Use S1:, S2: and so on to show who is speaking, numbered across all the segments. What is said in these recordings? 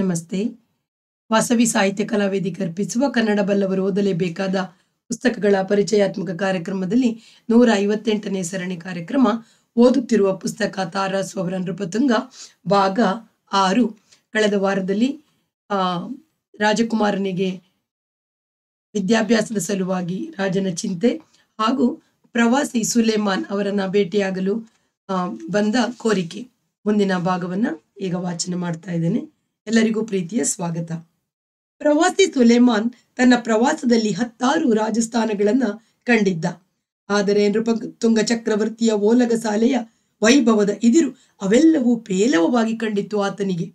S1: ನಮಸ್ತೆ ವಾಸವಿ ಸಾಹಿತ್ಯ ಕಲಾವೇದಿಕೆ ಅರ್ಪಿಸುವ ಕನ್ನಡ ಬಲ್ಲವರು ಓದಲೇಬೇಕಾದ ಪುಸ್ತಕಗಳ ಪರಿಚಯಾತ್ಮಕ ಕಾರ್ಯಕ್ರಮದಲ್ಲಿ ನೂರ ಐವತ್ತೆಂಟನೇ ಸರಣಿ ಕಾರ್ಯಕ್ರಮ ಓದುತ್ತಿರುವ ಪುಸ್ತಕ ತಾರಾ ಸೋಹರ ನೃಪತುಂಗ ಭಾಗ ಆರು ಕಳೆದ ವಾರದಲ್ಲಿ ರಾಜಕುಮಾರನಿಗೆ ವಿದ್ಯಾಭ್ಯಾಸದ ಸಲುವಾಗಿ ರಾಜನ ಚಿಂತೆ ಹಾಗೂ ಪ್ರವಾಸಿ ಸುಲೇಮಾನ್ ಅವರನ್ನ ಭೇಟಿಯಾಗಲು ಬಂದ ಕೋರಿಕೆ ಮುಂದಿನ ಭಾಗವನ್ನ ಈಗ ವಾಚನ ಮಾಡ್ತಾ ಇದ್ದೇನೆ ಎಲ್ಲರಿಗೂ ಪ್ರೀತಿಯ ಸ್ವಾಗತ ಪ್ರವಾಸಿ ಸುಲೇಮಾನ್ ತನ್ನ ಪ್ರವಾಸದಲ್ಲಿ ಹತ್ತಾರು ರಾಜಸ್ಥಾನಗಳನ್ನ ಕಂಡಿದ್ದ ಆದರೆ ನೃಪ ತುಂಗ ಚಕ್ರವರ್ತಿಯ ಓಲಗ ಸಾಲೆಯ ವೈಭವದ ಇದಿರು ಅವೆಲ್ಲವೂ ಪೇಲವವಾಗಿ ಕಂಡಿತ್ತು ಆತನಿಗೆ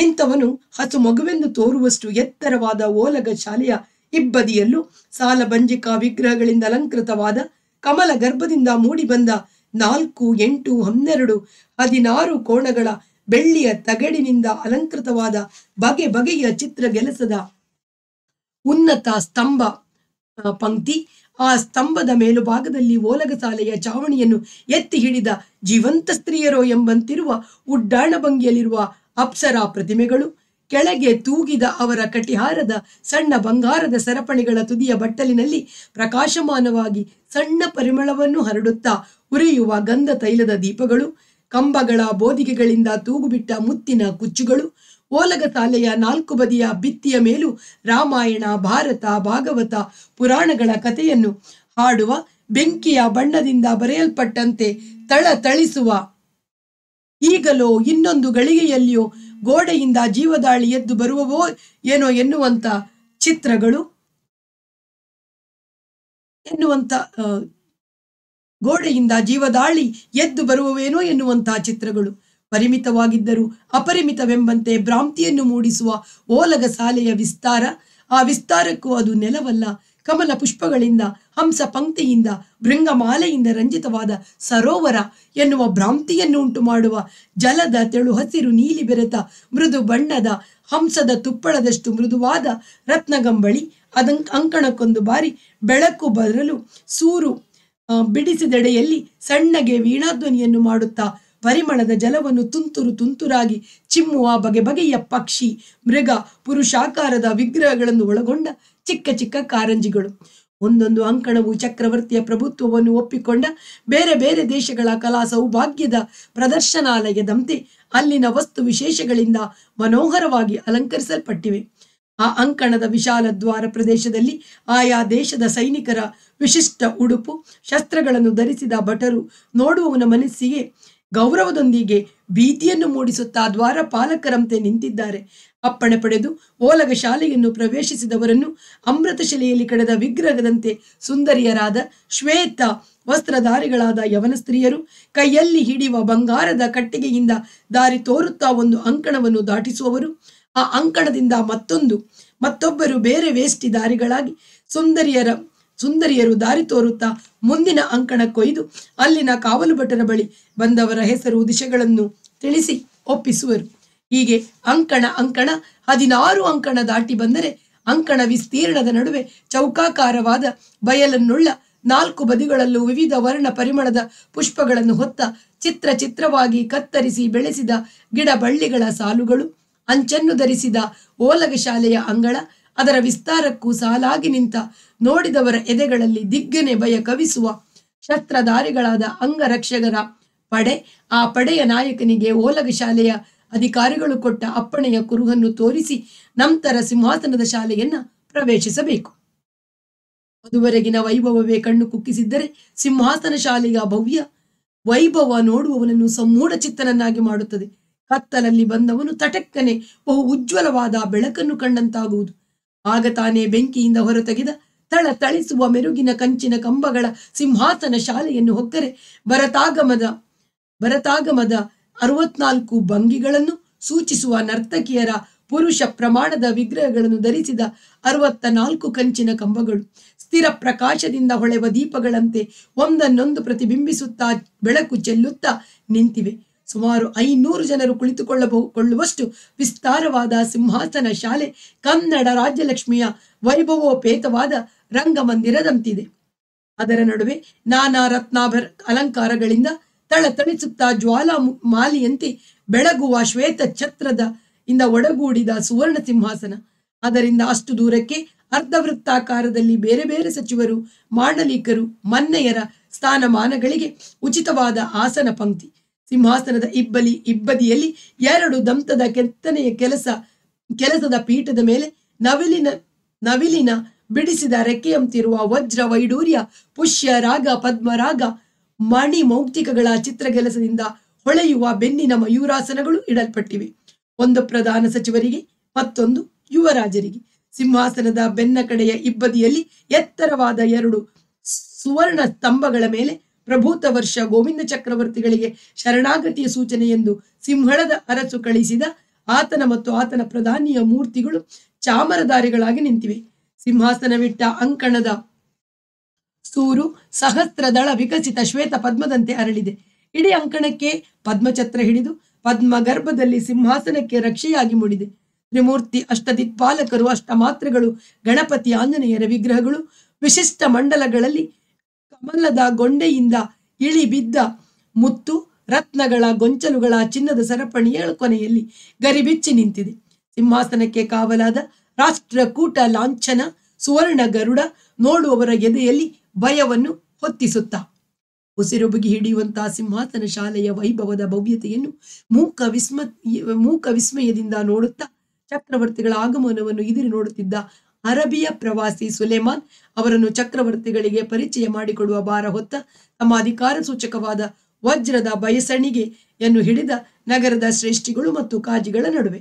S1: ನಿಂತವನು ಹಸು ಮಗುವೆಂದು ತೋರುವಷ್ಟು ಎತ್ತರವಾದ ಓಲಗ ಶಾಲೆಯ ಇಬ್ಬದಿಯಲ್ಲೂ ಸಾಲ ಬಂಜಿಕಾ ವಿಗ್ರಹಗಳಿಂದ ಅಲಂಕೃತವಾದ ಕಮಲ ಗರ್ಭದಿಂದ ಮೂಡಿಬಂದ ನಾಲ್ಕು ಎಂಟು ಹನ್ನೆರಡು ಹದಿನಾರು ಕೋಣಗಳ ಬೆಳ್ಳಿಯ ತಗಡಿನಿಂದ ಅಲಂಕೃತವಾದ ಬಗೆ ಬಗೆಯ ಚಿತ್ರಗೆಲಸದ ಉನ್ನತ ಸ್ತಂಭ ಪಂಕ್ತಿ ಆ ಸ್ತಂಭದ ಮೇಲುಭಾಗದಲ್ಲಿ ಓಲಗಸಾಲೆಯ ಚಾವಣಿಯನ್ನು ಎತ್ತಿ ಹಿಡಿದ ಜೀವಂತ ಸ್ತ್ರೀಯರೋ ಎಂಬಂತಿರುವ ಉಡ್ಡಾಣ ಭಂಗಿಯಲ್ಲಿರುವ ಅಪ್ಸರಾ ಪ್ರತಿಮೆಗಳು ಕೆಳಗೆ ತೂಗಿದ ಅವರ ಕಟಿಹಾರದ ಸಣ್ಣ ಬಂಗಾರದ ಸರಪಣಿಗಳ ತುದಿಯ ಬಟ್ಟಲಿನಲ್ಲಿ ಪ್ರಕಾಶಮಾನವಾಗಿ ಸಣ್ಣ ಪರಿಮಳವನ್ನು ಹರಡುತ್ತಾ ಉರಿಯುವ ಗಂಧ ತೈಲದ ದೀಪಗಳು ಕಂಬಗಳ ಬೋದಿಗೆಗಳಿಂದ ತೂಗುಬಿಟ್ಟ ಮುತ್ತಿನ ಕುಚ್ಚುಗಳು ತಾಲೆಯ ನಾಲ್ಕು ಬದಿಯ ಭಿತ್ತಿಯ ಮೇಲೂ ರಾಮಾಯಣ ಭಾರತ ಭಾಗವತ ಪುರಾಣಗಳ ಕಥೆಯನ್ನು ಹಾಡುವ ಬೆಂಕಿಯ ಬಣ್ಣದಿಂದ ಬರೆಯಲ್ಪಟ್ಟಂತೆ ತಳ ತಳಿಸುವ ಈಗಲೋ ಇನ್ನೊಂದು ಗಳಿಗೆಯಲ್ಲಿಯೋ ಗೋಡೆಯಿಂದ ಜೀವದಾಳಿ ಎದ್ದು ಬರುವವೋ ಏನೋ ಎನ್ನುವಂಥ ಚಿತ್ರಗಳು ಎನ್ನುವಂಥ ಗೋಡೆಯಿಂದ ಜೀವದಾಳಿ ಎದ್ದು ಬರುವವೇನೋ ಎನ್ನುವಂತಹ ಚಿತ್ರಗಳು ಪರಿಮಿತವಾಗಿದ್ದರೂ ಅಪರಿಮಿತವೆಂಬಂತೆ ಭ್ರಾಂತಿಯನ್ನು ಮೂಡಿಸುವ ಓಲಗ ಸಾಲೆಯ ವಿಸ್ತಾರ ಆ ವಿಸ್ತಾರಕ್ಕೂ ಅದು ನೆಲವಲ್ಲ ಕಮಲ ಪುಷ್ಪಗಳಿಂದ ಹಂಸ ಪಂಕ್ತಿಯಿಂದ ಭೃಂಗಮಾಲೆಯಿಂದ ರಂಜಿತವಾದ ಸರೋವರ ಎನ್ನುವ ಭ್ರಾಂತಿಯನ್ನು ಉಂಟು ಮಾಡುವ ಜಲದ ತೆಳು ಹಸಿರು ನೀಲಿ ಬೆರೆತ ಮೃದು ಬಣ್ಣದ ಹಂಸದ ತುಪ್ಪಳದಷ್ಟು ಮೃದುವಾದ ರತ್ನಗಂಬಳಿ ಅದಂ ಅಂಕಣಕ್ಕೊಂದು ಬಾರಿ ಬೆಳಕು ಬರಲು ಸೂರು ಬಿಡಿಸಿದೆಡೆಯಲ್ಲಿ ಸಣ್ಣಗೆ ವೀಣಾಧ್ವನಿಯನ್ನು ಮಾಡುತ್ತಾ ಪರಿಮಳದ ಜಲವನ್ನು ತುಂತುರು ತುಂತುರಾಗಿ ಚಿಮ್ಮುವ ಬಗೆ ಬಗೆಯ ಪಕ್ಷಿ ಮೃಗ ಪುರುಷಾಕಾರದ ವಿಗ್ರಹಗಳನ್ನು ಒಳಗೊಂಡ ಚಿಕ್ಕ ಚಿಕ್ಕ ಕಾರಂಜಿಗಳು ಒಂದೊಂದು ಅಂಕಣವು ಚಕ್ರವರ್ತಿಯ ಪ್ರಭುತ್ವವನ್ನು ಒಪ್ಪಿಕೊಂಡ ಬೇರೆ ಬೇರೆ ದೇಶಗಳ ಕಲಾ ಸೌಭಾಗ್ಯದ ಪ್ರದರ್ಶನಾಲಯದಂತೆ ಅಲ್ಲಿನ ವಸ್ತು ವಿಶೇಷಗಳಿಂದ ಮನೋಹರವಾಗಿ ಅಲಂಕರಿಸಲ್ಪಟ್ಟಿವೆ ಆ ಅಂಕಣದ ವಿಶಾಲ ದ್ವಾರ ಪ್ರದೇಶದಲ್ಲಿ ಆಯಾ ದೇಶದ ಸೈನಿಕರ ವಿಶಿಷ್ಟ ಉಡುಪು ಶಸ್ತ್ರಗಳನ್ನು ಧರಿಸಿದ ಭಟರು ನೋಡುವವನ ಮನಸ್ಸಿಗೆ ಗೌರವದೊಂದಿಗೆ ಭೀತಿಯನ್ನು ಮೂಡಿಸುತ್ತಾ ದ್ವಾರ ಪಾಲಕರಂತೆ ನಿಂತಿದ್ದಾರೆ ಅಪ್ಪಣೆ ಪಡೆದು ಓಲಗ ಶಾಲೆಯನ್ನು ಪ್ರವೇಶಿಸಿದವರನ್ನು ಅಮೃತಶಿಲೆಯಲ್ಲಿ ಕಡೆದ ವಿಗ್ರಹದಂತೆ ಸುಂದರಿಯರಾದ ಶ್ವೇತ ವಸ್ತ್ರಧಾರಿಗಳಾದ ಯವನ ಸ್ತ್ರೀಯರು ಕೈಯಲ್ಲಿ ಹಿಡಿಯುವ ಬಂಗಾರದ ಕಟ್ಟಿಗೆಯಿಂದ ದಾರಿ ತೋರುತ್ತಾ ಒಂದು ಅಂಕಣವನ್ನು ದಾಟಿಸುವವರು ಆ ಅಂಕಣದಿಂದ ಮತ್ತೊಂದು ಮತ್ತೊಬ್ಬರು ಬೇರೆ ದಾರಿಗಳಾಗಿ ಸುಂದರಿಯರ ಸುಂದರಿಯರು ದಾರಿ ತೋರುತ್ತಾ ಮುಂದಿನ ಅಂಕಣ ಕೊಯ್ದು ಅಲ್ಲಿನ ಕಾವಲು ಭಟರ ಬಳಿ ಬಂದವರ ಹೆಸರು ದಿಶೆಗಳನ್ನು ತಿಳಿಸಿ ಒಪ್ಪಿಸುವರು ಹೀಗೆ ಅಂಕಣ ಅಂಕಣ ಹದಿನಾರು ಅಂಕಣ ದಾಟಿ ಬಂದರೆ ಅಂಕಣ ವಿಸ್ತೀರ್ಣದ ನಡುವೆ ಚೌಕಾಕಾರವಾದ ಬಯಲನ್ನುಳ್ಳ ನಾಲ್ಕು ಬದಿಗಳಲ್ಲೂ ವಿವಿಧ ವರ್ಣ ಪರಿಮಳದ ಪುಷ್ಪಗಳನ್ನು ಹೊತ್ತ ಚಿತ್ರ ಚಿತ್ರವಾಗಿ ಕತ್ತರಿಸಿ ಬೆಳೆಸಿದ ಗಿಡ ಬಳ್ಳಿಗಳ ಸಾಲುಗಳು ಅಂಚನ್ನು ಧರಿಸಿದ ಓಲಗ ಶಾಲೆಯ ಅಂಗಳ ಅದರ ವಿಸ್ತಾರಕ್ಕೂ ಸಾಲಾಗಿ ನಿಂತ ನೋಡಿದವರ ಎದೆಗಳಲ್ಲಿ ದಿಗ್ಗನೆ ಭಯ ಕವಿಸುವ ಶಸ್ತ್ರಧಾರಿಗಳಾದ ಅಂಗರಕ್ಷಕರ ಪಡೆ ಆ ಪಡೆಯ ನಾಯಕನಿಗೆ ಓಲಗ ಶಾಲೆಯ ಅಧಿಕಾರಿಗಳು ಕೊಟ್ಟ ಅಪ್ಪಣೆಯ ಕುರುಹನ್ನು ತೋರಿಸಿ ನಂತರ ಸಿಂಹಾಸನದ ಶಾಲೆಯನ್ನ ಪ್ರವೇಶಿಸಬೇಕು ಅದುವರೆಗಿನ ವೈಭವವೇ ಕಣ್ಣು ಕುಕ್ಕಿಸಿದ್ದರೆ ಸಿಂಹಾಸನ ಶಾಲೆಯ ಭವ್ಯ ವೈಭವ ನೋಡುವವನನ್ನು ಸಮೂಢ ಚಿತ್ತನನ್ನಾಗಿ ಮಾಡುತ್ತದೆ ಹತ್ತರಲ್ಲಿ ಬಂದವನು ತಟಕ್ಕನೆ ಬಹು ಉಜ್ವಲವಾದ ಬೆಳಕನ್ನು ಕಂಡಂತಾಗುವುದು ಆಗ ತಾನೇ ಬೆಂಕಿಯಿಂದ ಹೊರತೆಗೆದ ತಳ ತಳಿಸುವ ಮೆರುಗಿನ ಕಂಚಿನ ಕಂಬಗಳ ಸಿಂಹಾಸನ ಶಾಲೆಯನ್ನು ಹೊಕ್ಕರೆ ಭರತಾಗಮದ ಭರತಾಗಮದ ಅರವತ್ನಾಲ್ಕು ಭಂಗಿಗಳನ್ನು ಸೂಚಿಸುವ ನರ್ತಕಿಯರ ಪುರುಷ ಪ್ರಮಾಣದ ವಿಗ್ರಹಗಳನ್ನು ಧರಿಸಿದ ಅರವತ್ತ ನಾಲ್ಕು ಕಂಚಿನ ಕಂಬಗಳು ಸ್ಥಿರ ಪ್ರಕಾಶದಿಂದ ಹೊಳೆವ ದೀಪಗಳಂತೆ ಒಂದನ್ನೊಂದು ಪ್ರತಿಬಿಂಬಿಸುತ್ತಾ ಬೆಳಕು ಚೆಲ್ಲುತ್ತಾ ನಿಂತಿವೆ ಸುಮಾರು ಐನೂರು ಜನರು ಕುಳಿತುಕೊಳ್ಳಬಹು ಕೊಳ್ಳುವಷ್ಟು ವಿಸ್ತಾರವಾದ ಸಿಂಹಾಸನ ಶಾಲೆ ಕನ್ನಡ ರಾಜ್ಯಲಕ್ಷ್ಮಿಯ ವೈಭವೋಪೇತವಾದ ರಂಗಮಂದಿರದಂತಿದೆ ಅದರ ನಡುವೆ ನಾನಾ ರತ್ನಾಭರ್ ಅಲಂಕಾರಗಳಿಂದ ತಳತಳಿಸುತ್ತಾ ಜ್ವಾಲಾ ಮಾಲಿಯಂತೆ ಬೆಳಗುವ ಶ್ವೇತ ಛತ್ರದ ಇಂದ ಒಡಗೂಡಿದ ಸುವರ್ಣ ಸಿಂಹಾಸನ ಅದರಿಂದ ಅಷ್ಟು ದೂರಕ್ಕೆ ಅರ್ಧವೃತ್ತಾಕಾರದಲ್ಲಿ ಬೇರೆ ಬೇರೆ ಸಚಿವರು ಮಾಂಡಲೀಕರು ಮನ್ನೆಯರ ಸ್ಥಾನಮಾನಗಳಿಗೆ ಉಚಿತವಾದ ಆಸನ ಪಂಕ್ತಿ ಸಿಂಹಾಸನದ ಇಬ್ಬಲಿ ಇಬ್ಬದಿಯಲ್ಲಿ ಎರಡು ದಂತದ ಕೆತ್ತನೆಯ ಕೆಲಸ ಕೆಲಸದ ಪೀಠದ ಮೇಲೆ ನವಿಲಿನ ನವಿಲಿನ ಬಿಡಿಸಿದ ರೆಕ್ಕೆಯಂತಿರುವ ವಜ್ರ ವೈಡೂರ್ಯ ಪುಷ್ಯ ರಾಗ ಪದ್ಮರಾಗ ಮಣಿ ಮೌಕ್ತಿಕಗಳ ಚಿತ್ರಗೆಲಸದಿಂದ ಹೊಳೆಯುವ ಬೆನ್ನಿನ ಮಯೂರಾಸನಗಳು ಇಡಲ್ಪಟ್ಟಿವೆ ಒಂದು ಪ್ರಧಾನ ಸಚಿವರಿಗೆ ಮತ್ತೊಂದು ಯುವರಾಜರಿಗೆ ಸಿಂಹಾಸನದ ಬೆನ್ನ ಕಡೆಯ ಇಬ್ಬದಿಯಲ್ಲಿ ಎತ್ತರವಾದ ಎರಡು ಸುವರ್ಣ ಸ್ತಂಭಗಳ ಮೇಲೆ ಪ್ರಭೂತ ವರ್ಷ ಗೋವಿಂದ ಚಕ್ರವರ್ತಿಗಳಿಗೆ ಶರಣಾಗತಿಯ ಸೂಚನೆ ಎಂದು ಸಿಂಹಳದ ಅರಸು ಕಳಿಸಿದ ಆತನ ಮತ್ತು ಆತನ ಪ್ರಧಾನಿಯ ಮೂರ್ತಿಗಳು ಚಾಮರಧಾರಿಗಳಾಗಿ ನಿಂತಿವೆ ಸಿಂಹಾಸನವಿಟ್ಟ ಅಂಕಣದ ಸೂರು ಸಹಸ್ರದಳ ವಿಕಸಿತ ಶ್ವೇತ ಪದ್ಮದಂತೆ ಅರಳಿದೆ ಇಡೀ ಅಂಕಣಕ್ಕೆ ಪದ್ಮಛತ್ರ ಹಿಡಿದು ಪದ್ಮ ಗರ್ಭದಲ್ಲಿ ಸಿಂಹಾಸನಕ್ಕೆ ರಕ್ಷೆಯಾಗಿ ಮೂಡಿದೆ ತ್ರಿಮೂರ್ತಿ ಅಷ್ಟದಿತ್ಪಾಲಕರು ಅಷ್ಟಮಾತ್ರೆಗಳು ಗಣಪತಿ ಆಂಜನೇಯರ ವಿಗ್ರಹಗಳು ವಿಶಿಷ್ಟ ಮಂಡಲಗಳಲ್ಲಿ ಮಲ್ಲದ ಗೊಂಡೆಯಿಂದ ಇಳಿಬಿದ್ದ ಮುತ್ತು ರತ್ನಗಳ ಗೊಂಚಲುಗಳ ಚಿನ್ನದ ಸರಪಣಿಯ ಕೊನೆಯಲ್ಲಿ ಗರಿಬಿಚ್ಚಿ ನಿಂತಿದೆ ಸಿಂಹಾಸನಕ್ಕೆ ಕಾವಲಾದ ರಾಷ್ಟ್ರಕೂಟ ಲಾಂಛನ ಸುವರ್ಣ ಗರುಡ ನೋಡುವವರ ಎದೆಯಲ್ಲಿ ಭಯವನ್ನು ಹೊತ್ತಿಸುತ್ತ ಉಸಿರು ಹಿಡಿಯುವಂತಹ ಸಿಂಹಾಸನ ಶಾಲೆಯ ವೈಭವದ ಭವ್ಯತೆಯನ್ನು ಮೂಕ ವಿಸ್ಮ ಮೂಕ ವಿಸ್ಮಯದಿಂದ ನೋಡುತ್ತಾ ಚಕ್ರವರ್ತಿಗಳ ಆಗಮನವನ್ನು ಇದಿರು ನೋಡುತ್ತಿದ್ದ ಅರಬಿಯ ಪ್ರವಾಸಿ ಸುಲೇಮಾನ್ ಅವರನ್ನು ಚಕ್ರವರ್ತಿಗಳಿಗೆ ಪರಿಚಯ ಮಾಡಿಕೊಡುವ ಭಾರ ಹೊತ್ತ ತಮ್ಮ ಅಧಿಕಾರ ಸೂಚಕವಾದ ವಜ್ರದ ಬಯಸಣಿಗೆಯನ್ನು ಹಿಡಿದ ನಗರದ ಶ್ರೇಷ್ಠಿಗಳು ಮತ್ತು ಕಾಜಿಗಳ ನಡುವೆ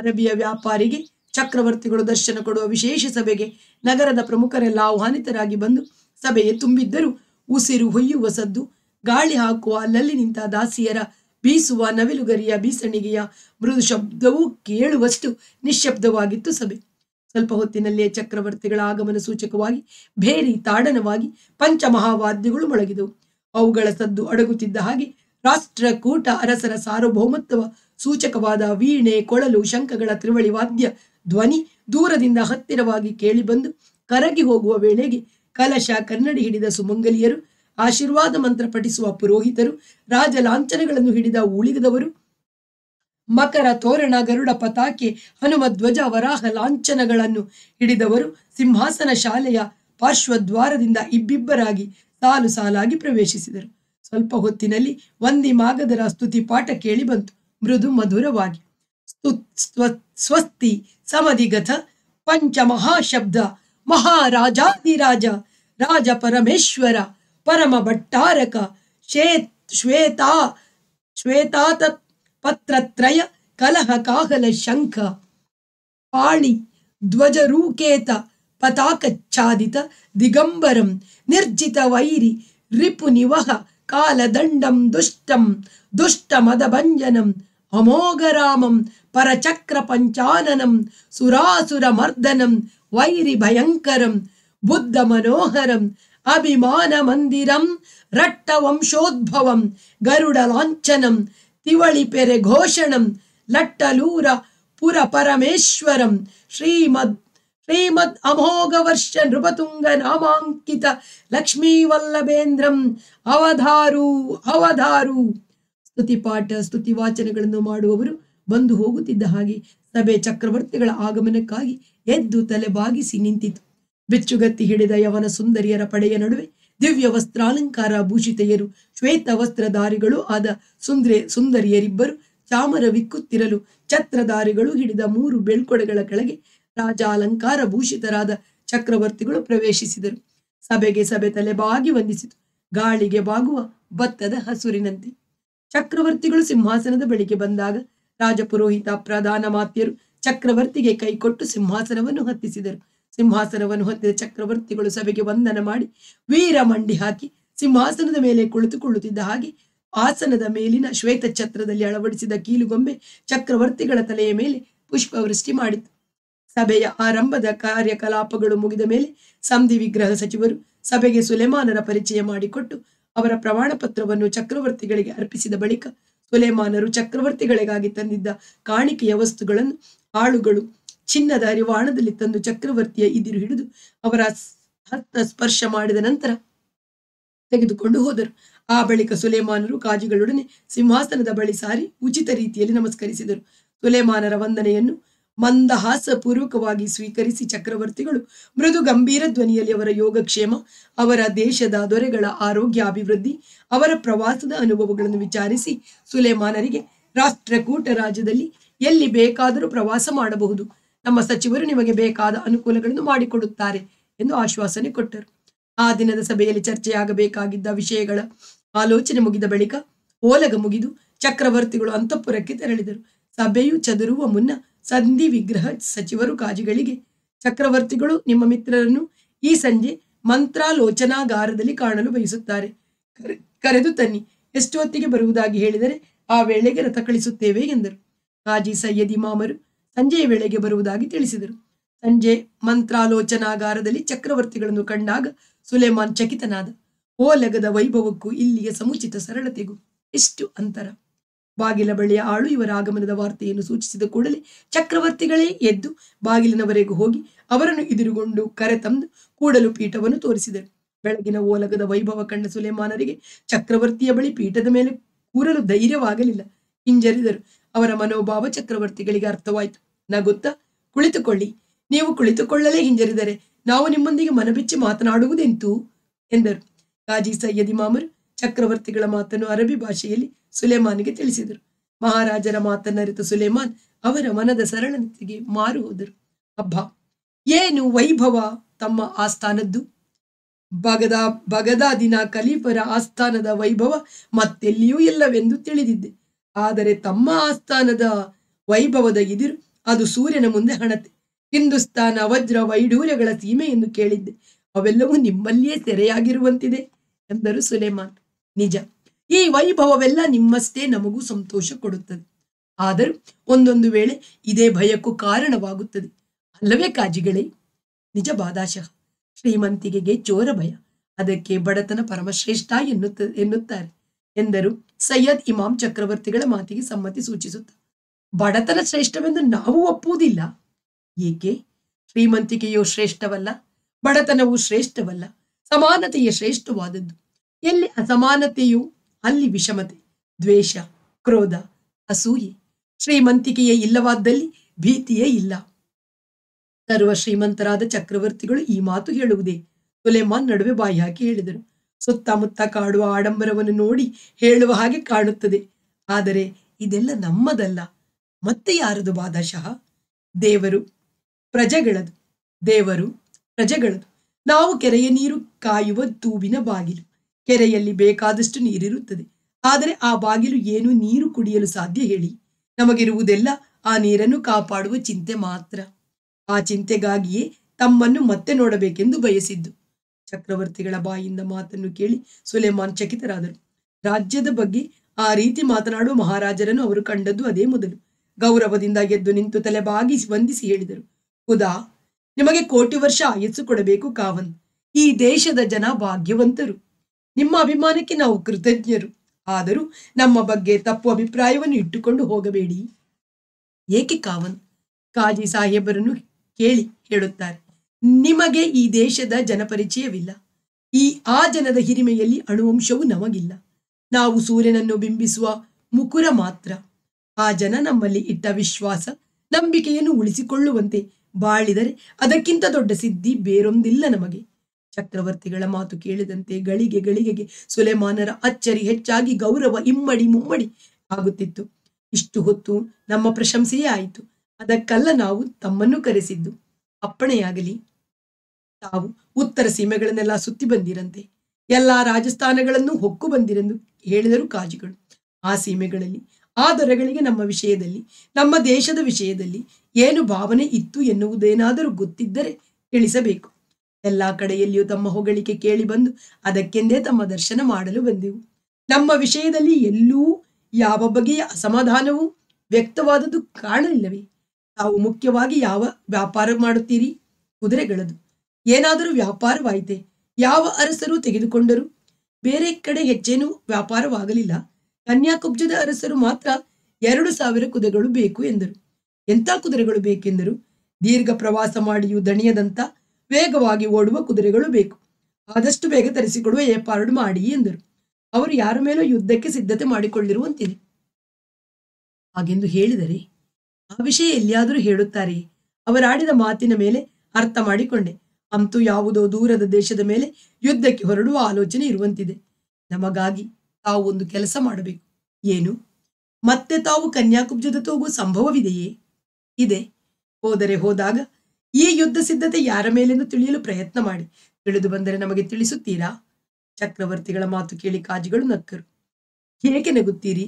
S1: ಅರಬಿಯ ವ್ಯಾಪಾರಿಗೆ ಚಕ್ರವರ್ತಿಗಳು ದರ್ಶನ ಕೊಡುವ ವಿಶೇಷ ಸಭೆಗೆ ನಗರದ ಪ್ರಮುಖರೆಲ್ಲ ಆಹ್ವಾನಿತರಾಗಿ ಬಂದು ಸಭೆಯೇ ತುಂಬಿದ್ದರೂ ಉಸಿರು ಹೊಯ್ಯುವ ಸದ್ದು ಗಾಳಿ ಹಾಕುವ ಅಲ್ಲಲ್ಲಿ ನಿಂತ ದಾಸಿಯರ ಬೀಸುವ ನವಿಲುಗರಿಯ ಬೀಸಣಿಗೆಯ ಮೃದು ಶಬ್ದವೂ ಕೇಳುವಷ್ಟು ನಿಶ್ಶಬ್ದವಾಗಿತ್ತು ಸಭೆ ಸ್ವಲ್ಪ ಹೊತ್ತಿನಲ್ಲೇ ಚಕ್ರವರ್ತಿಗಳ ಆಗಮನ ಸೂಚಕವಾಗಿ ಭೇರಿ ತಾಡನವಾಗಿ ಪಂಚಮಹಾವಾದ್ಯಗಳು ಮೊಳಗಿದವು ಅವುಗಳ ಸದ್ದು ಅಡಗುತ್ತಿದ್ದ ಹಾಗೆ ರಾಷ್ಟ್ರಕೂಟ ಅರಸರ ಸಾರ್ವಭೌಮತ್ವ ಸೂಚಕವಾದ ವೀಣೆ ಕೊಳಲು ಶಂಖಗಳ ತ್ರಿವಳಿ ವಾದ್ಯ ಧ್ವನಿ ದೂರದಿಂದ ಹತ್ತಿರವಾಗಿ ಕೇಳಿಬಂದು ಕರಗಿ ಹೋಗುವ ವೇಳೆಗೆ ಕಲಶ ಕನ್ನಡಿ ಹಿಡಿದ ಸುಮಂಗಲಿಯರು ಆಶೀರ್ವಾದ ಮಂತ್ರ ಪಠಿಸುವ ಪುರೋಹಿತರು ರಾಜ ಹಿಡಿದ ಉಳಿದವರು ಮಕರ ತೋರಣ ಗರುಡ ಪತಾಕೆ ಹನುಮ ಧ್ವಜ ವರಾಹ ಲಾಂಛನಗಳನ್ನು ಹಿಡಿದವರು ಸಿಂಹಾಸನ ಶಾಲೆಯ ಪಾರ್ಶ್ವದ್ವಾರದಿಂದ ಇಬ್ಬಿಬ್ಬರಾಗಿ ಸಾಲು ಸಾಲಾಗಿ ಪ್ರವೇಶಿಸಿದರು ಸ್ವಲ್ಪ ಹೊತ್ತಿನಲ್ಲಿ ವಂದಿ ಮಾಗದರ ಸ್ತುತಿ ಪಾಠ ಕೇಳಿ ಬಂತು ಮೃದು ಮಧುರವಾಗಿ ಸ್ವಸ್ತಿ ಸಮಧಿಗಥ ಪಂಚ ಮಹಾಶಬ್ದ ಮಹಾರಾಜಾಧಿರಾಜ ರಾಜ ಪರಮೇಶ್ವರ ಪರಮ ಭಟ್ಟಾರಕ ಶ್ವೇತ ಶ್ವೇತಾ ಶ್ವೇತಾತತ್ ಪತ್ರತ್ರಯ ಕಲಹ ಕಾಹಲ ಶಂಖ ಪಾಣಿ ಧ್ವಜರೂಕೇತ ಪತಾಕಚ್ಛಾದಿತ ದಿಗಂಬರಂ ನಿರ್ಜಿತ ವೈರಿ ರಿಪು ನಿವಹ ಕಾಲದಂಡಂ ದುಷ್ಟಂ ದುಷ್ಟಮದಭಂಜನಂ ಅಮೋಘರಾಮಂ ಪರಚಕ್ರ ಪಂಚಾನನಂ ಸುರಾಸುರ ಮರ್ದನಂ ವೈರಿ ಭಯಂಕರಂ ಬುದ್ಧ ಮನೋಹರಂ ಅಭಿಮಾನ ಮಂದಿರಂ ರಟ್ಟ ವಂಶೋದ್ಭವಂ ಗರುಡ ಲಾಂಛನಂ ಪೆರೆ ಘೋಷಣಂ ಲಟ್ಟಲೂರ ಪುರ ಪರಮೇಶ್ವರಂ ಶ್ರೀಮದ್ ಶ್ರೀಮದ್ ಅಮೋಘ ವರ್ಷ ನೃಪತುಂಗ ನಾಮಾಂಕಿತ ಲಕ್ಷ್ಮೀವಲ್ಲಭೇಂದ್ರಂ ಅವಧಾರು ಅವಧಾರು ಸ್ತುತಿಪಾಠ ಸ್ತುತಿ ವಾಚನಗಳನ್ನು ಮಾಡುವವರು ಬಂದು ಹೋಗುತ್ತಿದ್ದ ಹಾಗೆ ಸಭೆ ಚಕ್ರವರ್ತಿಗಳ ಆಗಮನಕ್ಕಾಗಿ ಎದ್ದು ತಲೆ ಬಾಗಿಸಿ ನಿಂತಿತು ಬೆಚ್ಚುಗತ್ತಿ ಹಿಡಿದ ಯವನ ಸುಂದರಿಯರ ಪಡೆಯ ನಡುವೆ ದಿವ್ಯ ವಸ್ತ್ರಾಲಂಕಾರ ಭೂಷಿತೆಯರು ಶ್ವೇತ ವಸ್ತ್ರಧಾರಿಗಳು ಆದ ಸುಂದ್ರೆ ಸುಂದರಿಯರಿಬ್ಬರು ಚಾಮರ ವಿಕ್ಕುತ್ತಿರಲು ಛತ್ರಧಾರಿಗಳು ಹಿಡಿದ ಮೂರು ಬೆಳ್ಕೊಡೆಗಳ ಕೆಳಗೆ ಅಲಂಕಾರ ಭೂಷಿತರಾದ ಚಕ್ರವರ್ತಿಗಳು ಪ್ರವೇಶಿಸಿದರು ಸಭೆಗೆ ಸಭೆ ತಲೆ ಬಾಗಿ ವಂದಿಸಿತು ಗಾಳಿಗೆ ಬಾಗುವ ಭತ್ತದ ಹಸುರಿನಂತೆ ಚಕ್ರವರ್ತಿಗಳು ಸಿಂಹಾಸನದ ಬಳಿಗೆ ಬಂದಾಗ ರಾಜಪುರೋಹಿತ ಪ್ರಧಾನ ಮಾತ್ಯರು ಚಕ್ರವರ್ತಿಗೆ ಕೈಕೊಟ್ಟು ಸಿಂಹಾಸನವನ್ನು ಹತ್ತಿಸಿದರು ಸಿಂಹಾಸನವನ್ನು ಹೊಂದಿದ ಚಕ್ರವರ್ತಿಗಳು ಸಭೆಗೆ ವಂದನ ಮಾಡಿ ವೀರ ಮಂಡಿ ಹಾಕಿ ಸಿಂಹಾಸನದ ಮೇಲೆ ಕುಳಿತುಕೊಳ್ಳುತ್ತಿದ್ದ ಹಾಗೆ ಆಸನದ ಮೇಲಿನ ಶ್ವೇತ ಛತ್ರದಲ್ಲಿ ಅಳವಡಿಸಿದ ಕೀಲುಗೊಂಬೆ ಚಕ್ರವರ್ತಿಗಳ ತಲೆಯ ಮೇಲೆ ಪುಷ್ಪವೃಷ್ಟಿ ಮಾಡಿತು ಸಭೆಯ ಆರಂಭದ ಕಾರ್ಯಕಲಾಪಗಳು ಮುಗಿದ ಮೇಲೆ ಸಂಧಿ ವಿಗ್ರಹ ಸಚಿವರು ಸಭೆಗೆ ಸುಲೆಮಾನರ ಪರಿಚಯ ಮಾಡಿಕೊಟ್ಟು ಅವರ ಪ್ರಮಾಣ ಪತ್ರವನ್ನು ಚಕ್ರವರ್ತಿಗಳಿಗೆ ಅರ್ಪಿಸಿದ ಬಳಿಕ ಸುಲೇಮಾನರು ಚಕ್ರವರ್ತಿಗಳಿಗಾಗಿ ತಂದಿದ್ದ ಕಾಣಿಕೆಯ ವಸ್ತುಗಳನ್ನು ಆಳುಗಳು ಚಿನ್ನದ ಅರಿವಾಣದಲ್ಲಿ ತಂದು ಚಕ್ರವರ್ತಿಯ ಇದಿರು ಹಿಡಿದು ಅವರ ಹತ್ತ ಸ್ಪರ್ಶ ಮಾಡಿದ ನಂತರ ತೆಗೆದುಕೊಂಡು ಹೋದರು ಆ ಬಳಿಕ ಸುಲೇಮಾನರು ಕಾಜಿಗಳೊಡನೆ ಸಿಂಹಾಸನದ ಬಳಿ ಸಾರಿ ಉಚಿತ ರೀತಿಯಲ್ಲಿ ನಮಸ್ಕರಿಸಿದರು ಸುಲೇಮಾನರ ವಂದನೆಯನ್ನು ಮಂದಹಾಸಪೂರ್ವಕವಾಗಿ ಸ್ವೀಕರಿಸಿ ಚಕ್ರವರ್ತಿಗಳು ಮೃದು ಗಂಭೀರ ಧ್ವನಿಯಲ್ಲಿ ಅವರ ಯೋಗಕ್ಷೇಮ ಅವರ ದೇಶದ ದೊರೆಗಳ ಆರೋಗ್ಯ ಅಭಿವೃದ್ಧಿ ಅವರ ಪ್ರವಾಸದ ಅನುಭವಗಳನ್ನು ವಿಚಾರಿಸಿ ಸುಲೇಮಾನರಿಗೆ ರಾಷ್ಟ್ರಕೂಟ ರಾಜ್ಯದಲ್ಲಿ ಎಲ್ಲಿ ಬೇಕಾದರೂ ಪ್ರವಾಸ ಮಾಡಬಹುದು ನಮ್ಮ ಸಚಿವರು ನಿಮಗೆ ಬೇಕಾದ ಅನುಕೂಲಗಳನ್ನು ಮಾಡಿಕೊಡುತ್ತಾರೆ ಎಂದು ಆಶ್ವಾಸನೆ ಕೊಟ್ಟರು ಆ ದಿನದ ಸಭೆಯಲ್ಲಿ ಚರ್ಚೆಯಾಗಬೇಕಾಗಿದ್ದ ವಿಷಯಗಳ ಆಲೋಚನೆ ಮುಗಿದ ಬಳಿಕ ಓಲಗ ಮುಗಿದು ಚಕ್ರವರ್ತಿಗಳು ಅಂತಃಪುರಕ್ಕೆ ತೆರಳಿದರು ಸಭೆಯು ಚದುರುವ ಮುನ್ನ ಸಂಧಿ ವಿಗ್ರಹ ಸಚಿವರು ಕಾಜಿಗಳಿಗೆ ಚಕ್ರವರ್ತಿಗಳು ನಿಮ್ಮ ಮಿತ್ರರನ್ನು ಈ ಸಂಜೆ ಮಂತ್ರಾಲೋಚನಾಗಾರದಲ್ಲಿ ಕಾಣಲು ಬಯಸುತ್ತಾರೆ ಕರೆದು ತನ್ನಿ ಎಷ್ಟೊತ್ತಿಗೆ ಬರುವುದಾಗಿ ಹೇಳಿದರೆ ಆ ವೇಳೆಗೆ ರಥ ಕಳಿಸುತ್ತೇವೆ ಎಂದರು ಕಾಜಿ ಸಯ್ಯದಿ ಮಾಮರು ಸಂಜೆಯ ವೇಳೆಗೆ ಬರುವುದಾಗಿ ತಿಳಿಸಿದರು ಸಂಜೆ ಮಂತ್ರಾಲೋಚನಾಗಾರದಲ್ಲಿ ಚಕ್ರವರ್ತಿಗಳನ್ನು ಕಂಡಾಗ ಸುಲೇಮಾನ್ ಚಕಿತನಾದ ಓಲಗದ ವೈಭವಕ್ಕೂ ಇಲ್ಲಿಯ ಸಮುಚಿತ ಸರಳತೆಗೂ ಎಷ್ಟು ಅಂತರ ಬಾಗಿಲ ಬಳಿಯ ಆಳು ಇವರ ಆಗಮನದ ವಾರ್ತೆಯನ್ನು ಸೂಚಿಸಿದ ಕೂಡಲೇ ಚಕ್ರವರ್ತಿಗಳೇ ಎದ್ದು ಬಾಗಿಲಿನವರೆಗೂ ಹೋಗಿ ಅವರನ್ನು ಎದುರುಗೊಂಡು ಕರೆತಂದು ಕೂಡಲು ಪೀಠವನ್ನು ತೋರಿಸಿದರು ಬೆಳಗಿನ ಓಲಗದ ವೈಭವ ಕಂಡ ಸುಲೇಮಾನರಿಗೆ ಚಕ್ರವರ್ತಿಯ ಬಳಿ ಪೀಠದ ಮೇಲೆ ಕೂರಲು ಧೈರ್ಯವಾಗಲಿಲ್ಲ ಹಿಂಜರಿದರು ಅವರ ಮನೋಭಾವ ಚಕ್ರವರ್ತಿಗಳಿಗೆ ಅರ್ಥವಾಯಿತು ನಗುತ್ತಾ ಕುಳಿತುಕೊಳ್ಳಿ ನೀವು ಕುಳಿತುಕೊಳ್ಳಲೇ ಹಿಂಜರಿದರೆ ನಾವು ನಿಮ್ಮೊಂದಿಗೆ ಮನಬಿಚ್ಚಿ ಮಾತನಾಡುವುದೆಂತು ಎಂದರು ಕಾಜಿ ಸಯ್ಯದಿ ಮಾಮರು ಚಕ್ರವರ್ತಿಗಳ ಮಾತನ್ನು ಅರಬಿ ಭಾಷೆಯಲ್ಲಿ ಸುಲೇಮಾನ್ಗೆ ತಿಳಿಸಿದರು ಮಹಾರಾಜರ ಮಾತನ್ನರಿತ ಸುಲೇಮಾನ್ ಅವರ ಮನದ ಸರಳತೆಗೆ ಮಾರು ಹೋದರು ಹಬ್ಬ ಏನು ವೈಭವ ತಮ್ಮ ಆಸ್ಥಾನದ್ದು ಬಗದಾ ಬಗದಾದಿನ ಖಲೀಫರ ಆಸ್ಥಾನದ ವೈಭವ ಮತ್ತೆಲ್ಲಿಯೂ ಇಲ್ಲವೆಂದು ತಿಳಿದಿದ್ದೆ ಆದರೆ ತಮ್ಮ ಆಸ್ಥಾನದ ವೈಭವದ ಇದಿರು ಅದು ಸೂರ್ಯನ ಮುಂದೆ ಹಣತೆ ಹಿಂದೂಸ್ತಾನ ವಜ್ರ ವೈಡೂರ್ಯಗಳ ಸೀಮೆ ಎಂದು ಕೇಳಿದ್ದೆ ಅವೆಲ್ಲವೂ ನಿಮ್ಮಲ್ಲಿಯೇ ಸೆರೆಯಾಗಿರುವಂತಿದೆ ಎಂದರು ಸುಲೇಮಾನ್ ನಿಜ ಈ ವೈಭವವೆಲ್ಲ ನಿಮ್ಮಷ್ಟೇ ನಮಗೂ ಸಂತೋಷ ಕೊಡುತ್ತದೆ ಆದರೂ ಒಂದೊಂದು ವೇಳೆ ಇದೇ ಭಯಕ್ಕೂ ಕಾರಣವಾಗುತ್ತದೆ ಅಲ್ಲವೇ ಕಾಜಿಗಳೇ ನಿಜ ಬಾದಾಶಃ ಶ್ರೀಮಂತಿಗೆಗೆ ಚೋರ ಭಯ ಅದಕ್ಕೆ ಬಡತನ ಪರಮಶ್ರೇಷ್ಠ ಎನ್ನುತ್ತ ಎನ್ನುತ್ತಾರೆ ಎಂದರು ಸೈಯದ್ ಇಮಾಮ್ ಚಕ್ರವರ್ತಿಗಳ ಮಾತಿಗೆ ಸಮ್ಮತಿ ಸೂಚಿಸುತ್ತಾರೆ ಬಡತನ ಶ್ರೇಷ್ಠವೆಂದು ನಾವು ಒಪ್ಪುವುದಿಲ್ಲ ಏಕೆ ಶ್ರೀಮಂತಿಕೆಯು ಶ್ರೇಷ್ಠವಲ್ಲ ಬಡತನವು ಶ್ರೇಷ್ಠವಲ್ಲ ಸಮಾನತೆಯೇ ಶ್ರೇಷ್ಠವಾದದ್ದು ಎಲ್ಲಿ ಅಸಮಾನತೆಯು ಅಲ್ಲಿ ವಿಷಮತೆ ದ್ವೇಷ ಕ್ರೋಧ ಅಸೂಯೆ ಶ್ರೀಮಂತಿಕೆಯೇ ಇಲ್ಲವಾದಲ್ಲಿ ಭೀತಿಯೇ ಇಲ್ಲ ಸರ್ವ ಶ್ರೀಮಂತರಾದ ಚಕ್ರವರ್ತಿಗಳು ಈ ಮಾತು ಹೇಳುವುದೇ ಸುಲೇಮಾನ್ ನಡುವೆ ಬಾಯಿ ಹಾಕಿ ಹೇಳಿದರು ಸುತ್ತಮುತ್ತ ಕಾಡುವ ಆಡಂಬರವನ್ನು ನೋಡಿ ಹೇಳುವ ಹಾಗೆ ಕಾಣುತ್ತದೆ ಆದರೆ ಇದೆಲ್ಲ ನಮ್ಮದಲ್ಲ ಮತ್ತೆ ಯಾರದು ಬಾದಶಃ ದೇವರು ಪ್ರಜೆಗಳದು ದೇವರು ಪ್ರಜೆಗಳದು ನಾವು ಕೆರೆಯ ನೀರು ಕಾಯುವ ತೂವಿನ ಬಾಗಿಲು ಕೆರೆಯಲ್ಲಿ ಬೇಕಾದಷ್ಟು ನೀರಿರುತ್ತದೆ ಆದರೆ ಆ ಬಾಗಿಲು ಏನು ನೀರು ಕುಡಿಯಲು ಸಾಧ್ಯ ಹೇಳಿ ನಮಗಿರುವುದೆಲ್ಲ ಆ ನೀರನ್ನು ಕಾಪಾಡುವ ಚಿಂತೆ ಮಾತ್ರ ಆ ಚಿಂತೆಗಾಗಿಯೇ ತಮ್ಮನ್ನು ಮತ್ತೆ ನೋಡಬೇಕೆಂದು ಬಯಸಿದ್ದು ಚಕ್ರವರ್ತಿಗಳ ಬಾಯಿಂದ ಮಾತನ್ನು ಕೇಳಿ ಸುಲೇಮಾನ್ ಚಕಿತರಾದರು ರಾಜ್ಯದ ಬಗ್ಗೆ ಆ ರೀತಿ ಮಾತನಾಡುವ ಮಹಾರಾಜರನ್ನು ಅವರು ಕಂಡದ್ದು ಅದೇ ಮೊದಲು ಗೌರವದಿಂದ ಎದ್ದು ನಿಂತು ತಲೆ ಬಾಗಿ ವಂದಿಸಿ ಹೇಳಿದರು ಉದಾ ನಿಮಗೆ ಕೋಟಿ ವರ್ಷ ಆಯಸ್ಸು ಕೊಡಬೇಕು ಕಾವನ್ ಈ ದೇಶದ ಜನ ಭಾಗ್ಯವಂತರು ನಿಮ್ಮ ಅಭಿಮಾನಕ್ಕೆ ನಾವು ಕೃತಜ್ಞರು ಆದರೂ ನಮ್ಮ ಬಗ್ಗೆ ತಪ್ಪು ಅಭಿಪ್ರಾಯವನ್ನು ಇಟ್ಟುಕೊಂಡು ಹೋಗಬೇಡಿ ಏಕೆ ಕಾವನ್ ಕಾಜಿ ಸಾಹೇಬರನ್ನು ಕೇಳಿ ಹೇಳುತ್ತಾರೆ ನಿಮಗೆ ಈ ದೇಶದ ಜನಪರಿಚಯವಿಲ್ಲ ಈ ಆ ಜನದ ಹಿರಿಮೆಯಲ್ಲಿ ಅಣುವಂಶವು ನಮಗಿಲ್ಲ ನಾವು ಸೂರ್ಯನನ್ನು ಬಿಂಬಿಸುವ ಮುಕುರ ಮಾತ್ರ ಆ ಜನ ನಮ್ಮಲ್ಲಿ ಇಟ್ಟ ವಿಶ್ವಾಸ ನಂಬಿಕೆಯನ್ನು ಉಳಿಸಿಕೊಳ್ಳುವಂತೆ ಬಾಳಿದರೆ ಅದಕ್ಕಿಂತ ದೊಡ್ಡ ಸಿದ್ಧಿ ಬೇರೊಂದಿಲ್ಲ ನಮಗೆ ಚಕ್ರವರ್ತಿಗಳ ಮಾತು ಕೇಳಿದಂತೆ ಗಳಿಗೆ ಗಳಿಗೆಗೆ ಸುಲೆಮಾನರ ಅಚ್ಚರಿ ಹೆಚ್ಚಾಗಿ ಗೌರವ ಇಮ್ಮಡಿ ಮುಮ್ಮಡಿ ಆಗುತ್ತಿತ್ತು ಇಷ್ಟು ಹೊತ್ತು ನಮ್ಮ ಪ್ರಶಂಸೆಯೇ ಆಯಿತು ಅದಕ್ಕಲ್ಲ ನಾವು ತಮ್ಮನ್ನು ಕರೆಸಿದ್ದು ಅಪ್ಪಣೆಯಾಗಲಿ ತಾವು ಉತ್ತರ ಸೀಮೆಗಳನ್ನೆಲ್ಲ ಸುತ್ತಿ ಬಂದಿರಂತೆ ಎಲ್ಲ ರಾಜಸ್ಥಾನಗಳನ್ನು ಹೊಕ್ಕು ಬಂದಿರೆಂದು ಹೇಳಿದರು ಕಾಜಿಗಳು ಆ ಸೀಮೆಗಳಲ್ಲಿ ಆ ದೊರೆಗಳಿಗೆ ನಮ್ಮ ವಿಷಯದಲ್ಲಿ ನಮ್ಮ ದೇಶದ ವಿಷಯದಲ್ಲಿ ಏನು ಭಾವನೆ ಇತ್ತು ಎನ್ನುವುದೇನಾದರೂ ಗೊತ್ತಿದ್ದರೆ ತಿಳಿಸಬೇಕು ಎಲ್ಲ ಕಡೆಯಲ್ಲಿಯೂ ತಮ್ಮ ಹೊಗಳಿಕೆ ಕೇಳಿ ಬಂದು ಅದಕ್ಕೆಂದೇ ತಮ್ಮ ದರ್ಶನ ಮಾಡಲು ಬಂದೆವು ನಮ್ಮ ವಿಷಯದಲ್ಲಿ ಎಲ್ಲೂ ಯಾವ ಬಗೆಯ ಅಸಮಾಧಾನವೂ ವ್ಯಕ್ತವಾದದ್ದು ಕಾಣಲಿಲ್ಲವೇ ತಾವು ಮುಖ್ಯವಾಗಿ ಯಾವ ವ್ಯಾಪಾರ ಮಾಡುತ್ತೀರಿ ಕುದುರೆಗಳದು ಏನಾದರೂ ವ್ಯಾಪಾರವಾಯಿತೆ ಯಾವ ಅರಸರು ತೆಗೆದುಕೊಂಡರು ಬೇರೆ ಕಡೆ ಹೆಚ್ಚೇನೂ ವ್ಯಾಪಾರವಾಗಲಿಲ್ಲ ಕನ್ಯಾಕುಬ್ಜದ ಅರಸರು ಮಾತ್ರ ಎರಡು ಸಾವಿರ ಕುದುರೆಗಳು ಬೇಕು ಎಂದರು ಎಂಥ ಕುದುರೆಗಳು ಬೇಕೆಂದರು ದೀರ್ಘ ಪ್ರವಾಸ ಮಾಡಿಯೂ ದಣಿಯದಂತ ವೇಗವಾಗಿ ಓಡುವ ಕುದುರೆಗಳು ಬೇಕು ಆದಷ್ಟು ಬೇಗ ತರಿಸಿಕೊಡುವ ಏರ್ಪಾಡು ಮಾಡಿ ಎಂದರು ಅವರು ಯಾರ ಮೇಲೂ ಯುದ್ಧಕ್ಕೆ ಸಿದ್ಧತೆ ಮಾಡಿಕೊಳ್ಳಿರುವಂತಿದೆ ಹಾಗೆಂದು ಹೇಳಿದರೆ ಆ ವಿಷಯ ಎಲ್ಲಿಯಾದರೂ ಹೇಳುತ್ತಾರೆ ಅವರಾಡಿದ ಮಾತಿನ ಮೇಲೆ ಅರ್ಥ ಮಾಡಿಕೊಂಡೆ ಅಂತೂ ಯಾವುದೋ ದೂರದ ದೇಶದ ಮೇಲೆ ಯುದ್ಧಕ್ಕೆ ಹೊರಡುವ ಆಲೋಚನೆ ಇರುವಂತಿದೆ ನಮಗಾಗಿ ತಾವು ಒಂದು ಕೆಲಸ ಮಾಡಬೇಕು ಏನು ಮತ್ತೆ ತಾವು ಕನ್ಯಾಕುಬ್ಜದ ಜೊತೆ ಸಂಭವವಿದೆಯೇ ಇದೆ ಹೋದರೆ ಹೋದಾಗ ಈ ಯುದ್ಧ ಸಿದ್ಧತೆ ಯಾರ ಮೇಲೆಂದು ತಿಳಿಯಲು ಪ್ರಯತ್ನ ಮಾಡಿ ತಿಳಿದು ಬಂದರೆ ನಮಗೆ ತಿಳಿಸುತ್ತೀರಾ ಚಕ್ರವರ್ತಿಗಳ ಮಾತು ಕೇಳಿ ಕಾಜಿಗಳು ನಕ್ಕರು ಹೇಗೆ ನಗುತ್ತೀರಿ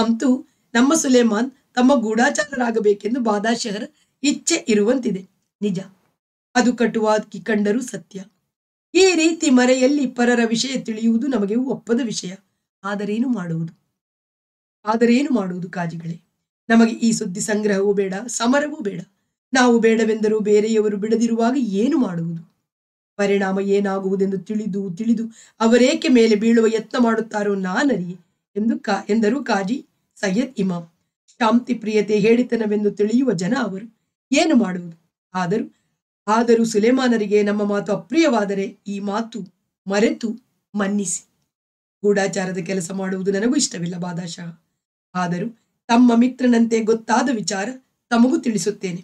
S1: ಅಂತೂ ನಮ್ಮ ಸುಲೇಮಾನ್ ತಮ್ಮ ಗೂಢಾಚಾರರಾಗಬೇಕೆಂದು ಬಾದಾಶಹರ ಇಚ್ಛೆ ಇರುವಂತಿದೆ ನಿಜ ಅದು ಕಟುವಾದ ಕಂಡರೂ ಸತ್ಯ ಈ ರೀತಿ ಮರೆಯಲ್ಲಿ ಪರರ ವಿಷಯ ತಿಳಿಯುವುದು ನಮಗೆ ಒಪ್ಪದ ವಿಷಯ ಆದರೇನು ಮಾಡುವುದು ಆದರೇನು ಮಾಡುವುದು ಕಾಜಿಗಳೇ ನಮಗೆ ಈ ಸುದ್ದಿ ಸಂಗ್ರಹವೂ ಬೇಡ ಸಮರವೂ ಬೇಡ ನಾವು ಬೇಡವೆಂದರೂ ಬೇರೆಯವರು ಬಿಡದಿರುವಾಗ ಏನು ಮಾಡುವುದು ಪರಿಣಾಮ ಏನಾಗುವುದೆಂದು ತಿಳಿದು ತಿಳಿದು ಅವರೇಕೆ ಮೇಲೆ ಬೀಳುವ ಯತ್ನ ಮಾಡುತ್ತಾರೋ ನಾನರಿ ಎಂದು ಕಾ ಎಂದರು ಕಾಜಿ ಸೈಯದ್ ಇಮಾಮ್ ಶಾಂತಿ ಪ್ರಿಯತೆ ಹೇಳಿತನವೆಂದು ತಿಳಿಯುವ ಜನ ಅವರು ಏನು ಮಾಡುವುದು ಆದರೂ ಆದರೂ ಸುಲೇಮಾನರಿಗೆ ನಮ್ಮ ಮಾತು ಅಪ್ರಿಯವಾದರೆ ಈ ಮಾತು ಮರೆತು ಮನ್ನಿಸಿ ಗೂಢಾಚಾರದ ಕೆಲಸ ಮಾಡುವುದು ನನಗೂ ಇಷ್ಟವಿಲ್ಲ ಬಾದಾಶಃ ಆದರೂ ತಮ್ಮ ಮಿತ್ರನಂತೆ ಗೊತ್ತಾದ ವಿಚಾರ ತಮಗೂ ತಿಳಿಸುತ್ತೇನೆ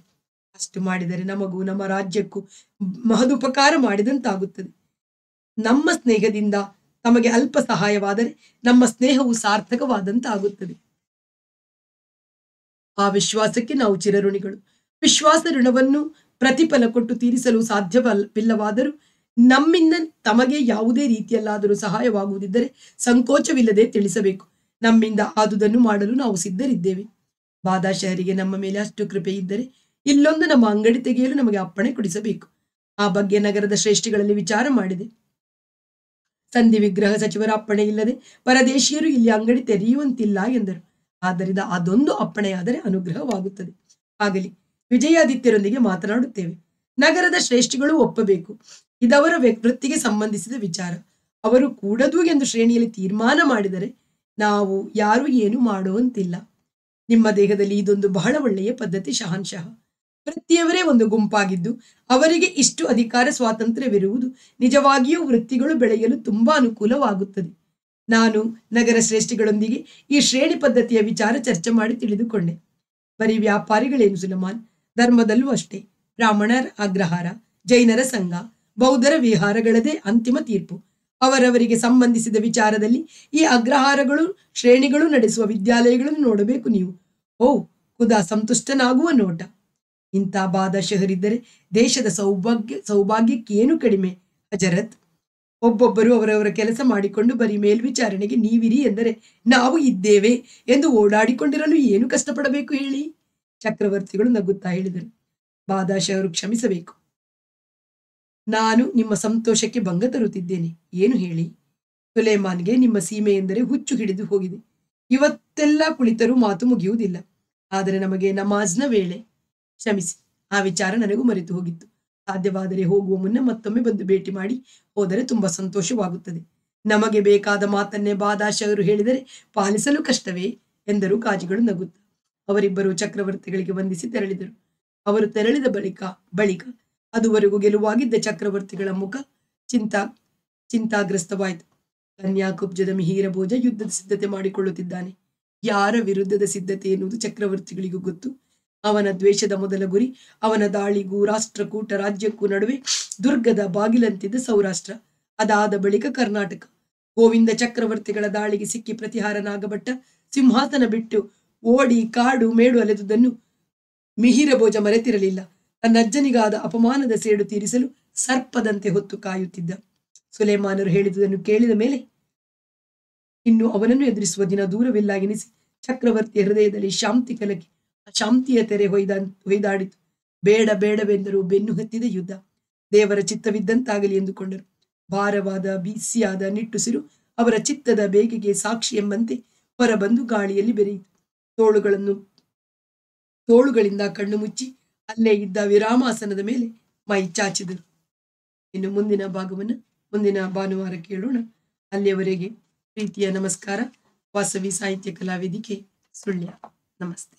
S1: ಅಷ್ಟು ಮಾಡಿದರೆ ನಮಗೂ ನಮ್ಮ ರಾಜ್ಯಕ್ಕೂ ಮಹದುಪಕಾರ ಮಾಡಿದಂತಾಗುತ್ತದೆ ನಮ್ಮ ಸ್ನೇಹದಿಂದ ತಮಗೆ ಅಲ್ಪ ಸಹಾಯವಾದರೆ ನಮ್ಮ ಸ್ನೇಹವು ಸಾರ್ಥಕವಾದಂತಾಗುತ್ತದೆ ಆ ವಿಶ್ವಾಸಕ್ಕೆ ನಾವು ಚಿರಋಣಿಗಳು ವಿಶ್ವಾಸ ಋಣವನ್ನು ಪ್ರತಿಫಲ ಕೊಟ್ಟು ತೀರಿಸಲು ಸಾಧ್ಯವಲ್ಲವಿಲ್ಲವಾದರೂ ನಮ್ಮಿಂದ ತಮಗೆ ಯಾವುದೇ ರೀತಿಯಲ್ಲಾದರೂ ಸಹಾಯವಾಗುವುದಿದ್ದರೆ ಸಂಕೋಚವಿಲ್ಲದೆ ತಿಳಿಸಬೇಕು ನಮ್ಮಿಂದ ಆದುದನ್ನು ಮಾಡಲು ನಾವು ಸಿದ್ಧರಿದ್ದೇವೆ ಬಾದಾಶಹರಿಗೆ ನಮ್ಮ ಮೇಲೆ ಅಷ್ಟು ಕೃಪೆ ಇದ್ದರೆ ಇಲ್ಲೊಂದು ನಮ್ಮ ಅಂಗಡಿ ತೆಗೆಯಲು ನಮಗೆ ಅಪ್ಪಣೆ ಕೊಡಿಸಬೇಕು ಆ ಬಗ್ಗೆ ನಗರದ ಶ್ರೇಷ್ಠಿಗಳಲ್ಲಿ ವಿಚಾರ ಮಾಡಿದೆ ಸಂಧಿ ವಿಗ್ರಹ ಸಚಿವರ ಅಪ್ಪಣೆ ಇಲ್ಲದೆ ಪರದೇಶಿಯರು ಇಲ್ಲಿ ಅಂಗಡಿ ತೆರೆಯುವಂತಿಲ್ಲ ಎಂದರು ಆದ್ದರಿಂದ ಅದೊಂದು ಅಪ್ಪಣೆಯಾದರೆ ಅನುಗ್ರಹವಾಗುತ್ತದೆ ಆಗಲಿ ವಿಜಯಾದಿತ್ಯರೊಂದಿಗೆ ಮಾತನಾಡುತ್ತೇವೆ ನಗರದ ಶ್ರೇಷ್ಠಿಗಳು ಒಪ್ಪಬೇಕು ಇದವರ ವೃತ್ತಿಗೆ ಸಂಬಂಧಿಸಿದ ವಿಚಾರ ಅವರು ಕೂಡದು ಎಂದು ಶ್ರೇಣಿಯಲ್ಲಿ ತೀರ್ಮಾನ ಮಾಡಿದರೆ ನಾವು ಯಾರು ಏನು ಮಾಡುವಂತಿಲ್ಲ ನಿಮ್ಮ ದೇಹದಲ್ಲಿ ಇದೊಂದು ಬಹಳ ಒಳ್ಳೆಯ ಪದ್ಧತಿ ಶಹಾನ್ ವೃತ್ತಿಯವರೇ ಒಂದು ಗುಂಪಾಗಿದ್ದು ಅವರಿಗೆ ಇಷ್ಟು ಅಧಿಕಾರ ಸ್ವಾತಂತ್ರ್ಯವಿರುವುದು ನಿಜವಾಗಿಯೂ ವೃತ್ತಿಗಳು ಬೆಳೆಯಲು ತುಂಬಾ ಅನುಕೂಲವಾಗುತ್ತದೆ ನಾನು ನಗರ ಶ್ರೇಷ್ಠಿಗಳೊಂದಿಗೆ ಈ ಶ್ರೇಣಿ ಪದ್ಧತಿಯ ವಿಚಾರ ಚರ್ಚೆ ಮಾಡಿ ತಿಳಿದುಕೊಂಡೆ ಬರೀ ವ್ಯಾಪಾರಿಗಳೇನು ಸುಲಮಾನ್ ಧರ್ಮದಲ್ಲೂ ಅಷ್ಟೇ ಬ್ರಾಹ್ಮಣರ ಅಗ್ರಹಾರ ಜೈನರ ಸಂಘ ಬೌದ್ಧರ ವಿಹಾರಗಳದೇ ಅಂತಿಮ ತೀರ್ಪು ಅವರವರಿಗೆ ಸಂಬಂಧಿಸಿದ ವಿಚಾರದಲ್ಲಿ ಈ ಅಗ್ರಹಾರಗಳು ಶ್ರೇಣಿಗಳು ನಡೆಸುವ ವಿದ್ಯಾಲಯಗಳನ್ನು ನೋಡಬೇಕು ನೀವು ಓ ಖುದಾ ಸಂತುಷ್ಟನಾಗುವ ನೋಟ ಇಂಥ ಬಾದ ದೇಶದ ಸೌಭಾಗ್ಯ ಸೌಭಾಗ್ಯಕ್ಕೆ ಏನು ಕಡಿಮೆ ಹಜರತ್ ಒಬ್ಬೊಬ್ಬರು ಅವರವರ ಕೆಲಸ ಮಾಡಿಕೊಂಡು ಬರೀ ಮೇಲ್ವಿಚಾರಣೆಗೆ ನೀವಿರಿ ಎಂದರೆ ನಾವು ಇದ್ದೇವೆ ಎಂದು ಓಡಾಡಿಕೊಂಡಿರಲು ಏನು ಕಷ್ಟಪಡಬೇಕು ಹೇಳಿ ಚಕ್ರವರ್ತಿಗಳು ನಗುತ್ತಾ ಹೇಳಿದರು ಅವರು ಕ್ಷಮಿಸಬೇಕು ನಾನು ನಿಮ್ಮ ಸಂತೋಷಕ್ಕೆ ಭಂಗ ತರುತ್ತಿದ್ದೇನೆ ಏನು ಹೇಳಿ ಸುಲೇಮಾನ್ಗೆ ನಿಮ್ಮ ಸೀಮೆ ಎಂದರೆ ಹುಚ್ಚು ಹಿಡಿದು ಹೋಗಿದೆ ಇವತ್ತೆಲ್ಲ ಕುಳಿತರೂ ಮಾತು ಮುಗಿಯುವುದಿಲ್ಲ ಆದರೆ ನಮಗೆ ನಮಾಜ್ನ ವೇಳೆ ಕ್ಷಮಿಸಿ ಆ ವಿಚಾರ ನನಗೂ ಮರೆತು ಹೋಗಿತ್ತು ಸಾಧ್ಯವಾದರೆ ಹೋಗುವ ಮುನ್ನ ಮತ್ತೊಮ್ಮೆ ಬಂದು ಭೇಟಿ ಮಾಡಿ ಹೋದರೆ ತುಂಬಾ ಸಂತೋಷವಾಗುತ್ತದೆ ನಮಗೆ ಬೇಕಾದ ಮಾತನ್ನೇ ಬಾದಾಶ ಅವರು ಹೇಳಿದರೆ ಪಾಲಿಸಲು ಕಷ್ಟವೇ ಎಂದರು ಕಾಜಿಗಳು ನಗುತ್ತ ಅವರಿಬ್ಬರು ಚಕ್ರವರ್ತಿಗಳಿಗೆ ವಂದಿಸಿ ತೆರಳಿದರು ಅವರು ತೆರಳಿದ ಬಳಿಕ ಬಳಿಕ ಅದುವರೆಗೂ ಗೆಲುವಾಗಿದ್ದ ಚಕ್ರವರ್ತಿಗಳ ಮುಖ ಚಿಂತಾ ಚಿಂತಾಗ್ರಸ್ತವಾಯಿತು ಕನ್ಯಾಕುಬ್ಜದ ಮಿಹಿರಭೋಜ ಯುದ್ಧದ ಸಿದ್ಧತೆ ಮಾಡಿಕೊಳ್ಳುತ್ತಿದ್ದಾನೆ ಯಾರ ವಿರುದ್ಧದ ಸಿದ್ಧತೆ ಎನ್ನುವುದು ಚಕ್ರವರ್ತಿಗಳಿಗೂ ಗೊತ್ತು ಅವನ ದ್ವೇಷದ ಮೊದಲ ಗುರಿ ಅವನ ದಾಳಿಗೂ ರಾಷ್ಟ್ರಕೂಟ ರಾಜ್ಯಕ್ಕೂ ನಡುವೆ ದುರ್ಗದ ಬಾಗಿಲಂತಿದ್ದ ಸೌರಾಷ್ಟ್ರ ಅದಾದ ಬಳಿಕ ಕರ್ನಾಟಕ ಗೋವಿಂದ ಚಕ್ರವರ್ತಿಗಳ ದಾಳಿಗೆ ಸಿಕ್ಕಿ ಪ್ರತಿಹಾರ ನಾಗಭಟ್ಟ ಸಿಂಹಾಸನ ಬಿಟ್ಟು ಓಡಿ ಕಾಡು ಮೇಡು ಅಲೆದುದನ್ನು ಮಿಹಿರಭೋಜ ಮರೆತಿರಲಿಲ್ಲ ತನ್ನಜ್ಜನಿಗಾದ ಅಪಮಾನದ ಸೇಡು ತೀರಿಸಲು ಸರ್ಪದಂತೆ ಹೊತ್ತು ಕಾಯುತ್ತಿದ್ದ ಸುಲೇಮಾನರು ಹೇಳಿದುದನ್ನು ಕೇಳಿದ ಮೇಲೆ ಇನ್ನು ಅವನನ್ನು ಎದುರಿಸುವ ದಿನ ದೂರವಿಲ್ಲ ಎನಿಸಿ ಚಕ್ರವರ್ತಿ ಹೃದಯದಲ್ಲಿ ಶಾಂತಿ ಕಲಕಿ ಶಾಂತಿಯ ತೆರೆ ಹೊಯ್ದ ಹೊಯ್ದಾಡಿತು ಬೇಡ ಬೇಡವೆಂದರೂ ಬೆನ್ನು ಹತ್ತಿದ ಯುದ್ಧ ದೇವರ ಚಿತ್ತವಿದ್ದಂತಾಗಲಿ ಎಂದುಕೊಂಡರು ಭಾರವಾದ ಬಿಸಿಯಾದ ನಿಟ್ಟುಸಿರು ಅವರ ಚಿತ್ತದ ಬೇಗೆಗೆ ಸಾಕ್ಷಿ ಎಂಬಂತೆ ಹೊರಬಂದು ಗಾಳಿಯಲ್ಲಿ ಬೆರೆಯಿತು ತೋಳುಗಳನ್ನು ತೋಳುಗಳಿಂದ ಕಣ್ಣು ಮುಚ್ಚಿ ಅಲ್ಲೇ ಇದ್ದ ವಿರಾಮಾಸನದ ಮೇಲೆ ಮೈ ಚಾಚಿದರು ಇನ್ನು ಮುಂದಿನ ಭಾಗವನ್ನು ಮುಂದಿನ ಭಾನುವಾರ ಕೇಳೋಣ ಅಲ್ಲಿಯವರೆಗೆ ಪ್ರೀತಿಯ ನಮಸ್ಕಾರ ವಾಸವಿ ಸಾಹಿತ್ಯ ಕಲಾವೇದಿಕೆ ಸುಳ್ಯ ನಮಸ್ತೆ